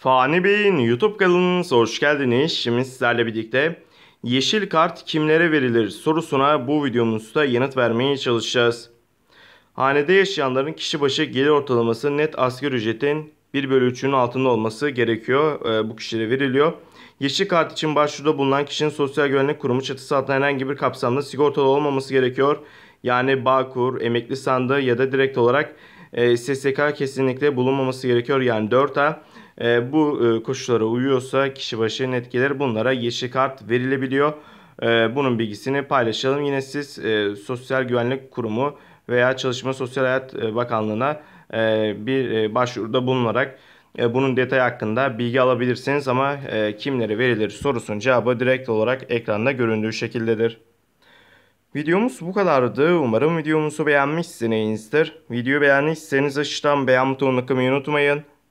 Fani Bey'in YouTube kanalına hoş geldiniz. Şimdi sizlerle birlikte yeşil kart kimlere verilir sorusuna bu videomuzda yanıt vermeye çalışacağız. Hanede yaşayanların kişi başı gelir ortalaması net asgari ücretin 1 bölü 3'ünün altında olması gerekiyor. Ee, bu kişilere veriliyor. Yeşil kart için başvuruda bulunan kişinin sosyal güvenlik kurumu çatısı altında herhangi bir kapsamda sigortalı olmaması gerekiyor. Yani Bağkur, emekli sandığı ya da direkt olarak e, SSK kesinlikle bulunmaması gerekiyor. Yani 4A. E, bu e, koşullara uyuyorsa kişi başı net gelir bunlara yeşil kart verilebiliyor. E, bunun bilgisini paylaşalım. Yine siz e, Sosyal Güvenlik Kurumu veya Çalışma Sosyal Hayat e, Bakanlığı'na e, bir e, başvuruda bulunarak e, bunun detay hakkında bilgi alabilirsiniz ama e, kimlere verilir sorusunun cevabı direkt olarak ekranda göründüğü şekildedir. Videomuz bu kadardı. Umarım videomuzu beğenmişsinizdir. Videoyu beğendiyseniz aşağıdan beğen butonuna tıklamayı unutmayın.